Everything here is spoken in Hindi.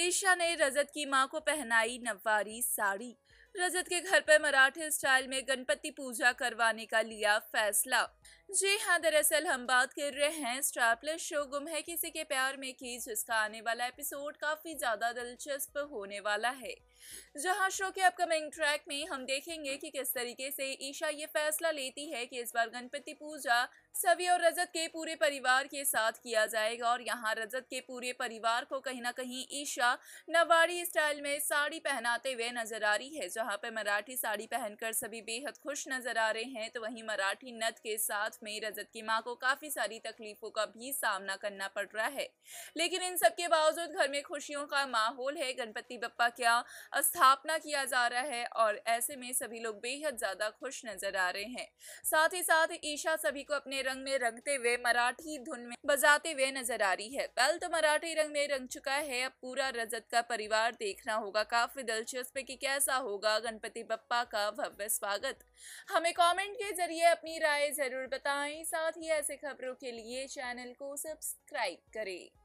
ईशा ने रजत की मां को पहनाई नवारी साड़ी रजत के घर पर मराठी स्टाइल में गणपति पूजा करवाने का लिया फैसला जी हाँ दरअसल हम बात कर रहे हैं स्ट्रैपलेस शो गुम है किसी के प्यार में की जिसका आने वाला एपिसोड काफ़ी ज़्यादा दिलचस्प होने वाला है जहां शो के अपकमिंग ट्रैक में हम देखेंगे कि किस तरीके से ईशा ये फैसला लेती है कि इस बार गणपति पूजा सभी और रजत के पूरे परिवार के साथ किया जाएगा और यहाँ रजत के पूरे परिवार को कहीं ना कहीं ईशा नवाड़ी स्टाइल में साड़ी पहनाते हुए नजर आ रही है जहाँ पर मराठी साड़ी पहनकर सभी बेहद खुश नजर आ रहे हैं तो वहीं मराठी नत के साथ में रजत की माँ को काफी सारी तकलीफों का भी सामना करना पड़ रहा है लेकिन इन सबके बावजूद घर में खुशियों का माहौल है गणपति बप्पा क्या स्थापना किया जा रहा है और ऐसे में सभी लोग बेहद ज्यादा खुश नजर आ रहे हैं साथ ही साथ ईशा सभी को अपने रंग में रंगते हुए मराठी धुन में बजाते हुए नजर आ रही है कल तो मराठी रंग में रंग चुका है अब पूरा रजत का परिवार देखना होगा काफी दिलचस्प है कि कैसा होगा गणपति बप्पा का भव्य स्वागत हमें कमेंट के जरिए अपनी राय जरूर बताएं साथ ही ऐसे खबरों के लिए चैनल को सब्सक्राइब करें